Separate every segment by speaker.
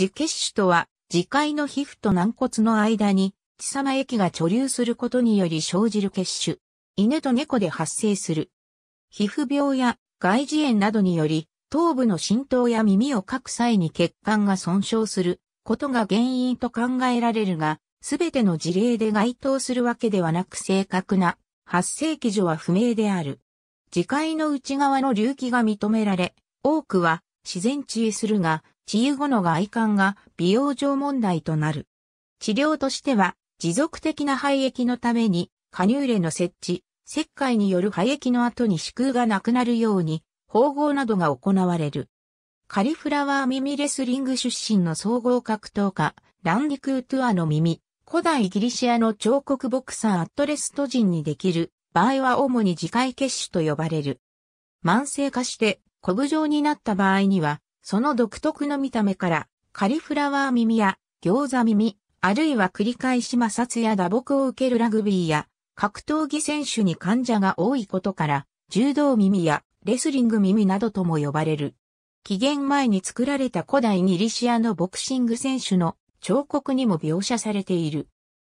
Speaker 1: 自血
Speaker 2: 種とは、自界の皮膚と軟骨の間に、血様液が貯留することにより生じる血種。犬と猫で発生する。皮膚病や外耳炎などにより、頭部の浸透や耳をかく際に血管が損傷することが原因と考えられるが、すべての事例で該当するわけではなく正確な発生基準は不明である。自界の内側の隆起が認められ、多くは自然治癒するが、治癒後の外観が美容上問題となる。治療としては、持続的な廃液のために、加入例の設置、石灰による廃液の後に子宮がなくなるように、縫合などが行われる。カリフラワー耳レスリング出身の総合格闘家、ランディ・クートゥアの耳、古代ギリシアの彫刻ボクサーアットレスト人にできる、場合は主に次回血腫と呼ばれる。慢性化して、コブ状になった場合には、その独特の見た目から、カリフラワー耳や餃子耳、あるいは繰り返し摩擦や打撲を受けるラグビーや格闘技選手に患者が多いことから、柔道耳やレスリング耳などとも呼ばれる。紀元前に作られた古代ギリシアのボクシング選手の彫刻にも描写されている。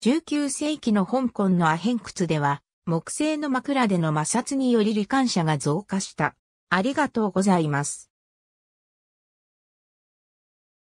Speaker 2: 19世紀の香港のアヘン窟では、木製の枕での摩擦により罹患者が増加した。あ
Speaker 1: りがとうございます。